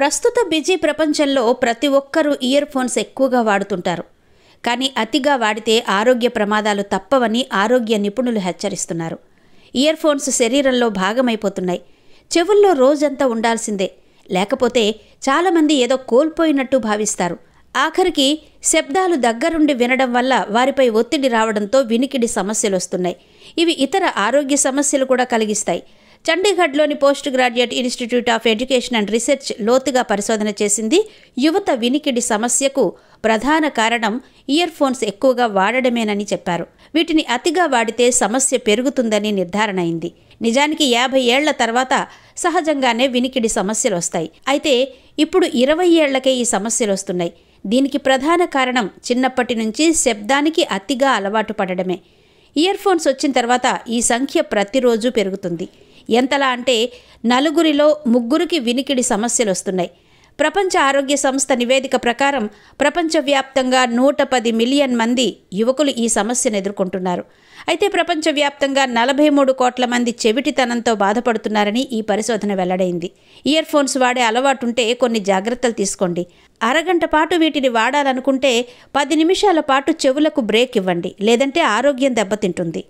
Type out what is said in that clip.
ప్రస్తుత బిజీ ప్రపంచంలో ప్రతి ఒక్కరూ ఇయర్ ఫోన్స్ ఎక్కువగా వాడుతుంటారు కానీ అతిగా వాడితే ఆరోగ్య ప్రమాదాలు తప్పవని ఆరోగ్య నిపుణులు హెచ్చరిస్తున్నారు ఇయర్ ఫోన్స్ శరీరంలో భాగమైపోతున్నాయి చెవుల్లో రోజంతా ఉండాల్సిందే లేకపోతే చాలామంది ఏదో కోల్పోయినట్టు భావిస్తారు ఆఖరికి శబ్దాలు దగ్గరుండి వినడం వల్ల వారిపై ఒత్తిడి రావడంతో వినికిడి సమస్యలు వస్తున్నాయి ఇవి ఇతర ఆరోగ్య సమస్యలు కూడా కలిగిస్తాయి చండీగఢ్లోని post graduate institute of education and research లోతుగా పరిశోధన చేసింది యువత వినికిడి సమస్యకు ప్రధాన కారణం ఇయర్ ఫోన్స్ ఎక్కువగా వాడడమేనని చెప్పారు వీటిని అతిగా వాడితే సమస్య పెరుగుతుందని నిర్ధారణ అయింది నిజానికి యాభై ఏళ్ల తర్వాత సహజంగానే వినికిడి సమస్యలు వస్తాయి అయితే ఇప్పుడు ఇరవై ఏళ్లకే ఈ సమస్యలు వస్తున్నాయి దీనికి ప్రధాన కారణం చిన్నప్పటి నుంచి శబ్దానికి అతిగా అలవాటు పడడమే ఇయర్ ఫోన్స్ వచ్చిన తర్వాత ఈ సంఖ్య ప్రతిరోజు పెరుగుతుంది ఎంతలా అంటే నలుగురిలో ముగ్గురికి వినికిడి సమస్యలు వస్తున్నాయి ప్రపంచ ఆరోగ్య సంస్థ నివేదిక ప్రకారం ప్రపంచవ్యాప్తంగా నూట పది మిలియన్ మంది యువకులు ఈ సమస్యను ఎదుర్కొంటున్నారు అయితే ప్రపంచవ్యాప్తంగా నలభై మూడు కోట్ల మంది చెవిటితనంతో బాధపడుతున్నారని ఈ పరిశోధన వెల్లడైంది ఇయర్ ఫోన్స్ వాడే అలవాటుంటే కొన్ని జాగ్రత్తలు తీసుకోండి అరగంట పాటు వీటిని వాడాలనుకుంటే పది నిమిషాల పాటు చెవులకు బ్రేక్ ఇవ్వండి లేదంటే ఆరోగ్యం దెబ్బతింటుంది